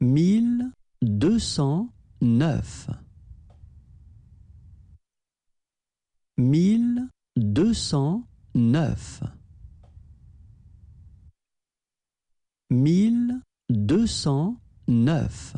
mille deux cent neuf. mille deux cent neuf. mille deux cent neuf.